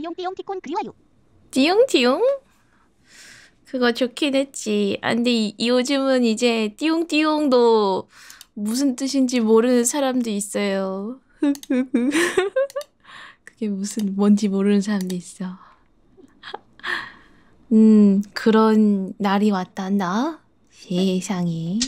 띠용띠용 티콘 그리워요. 띠용띠용? 그거 좋긴 했지. 아, 근데 이, 요즘은 이제 띠용띠용도 무슨 뜻인지 모르는 사람도 있어요. 그게 무슨 뭔지 모르는 사람도 있어. 음, 그런 날이 왔단다. 세상에.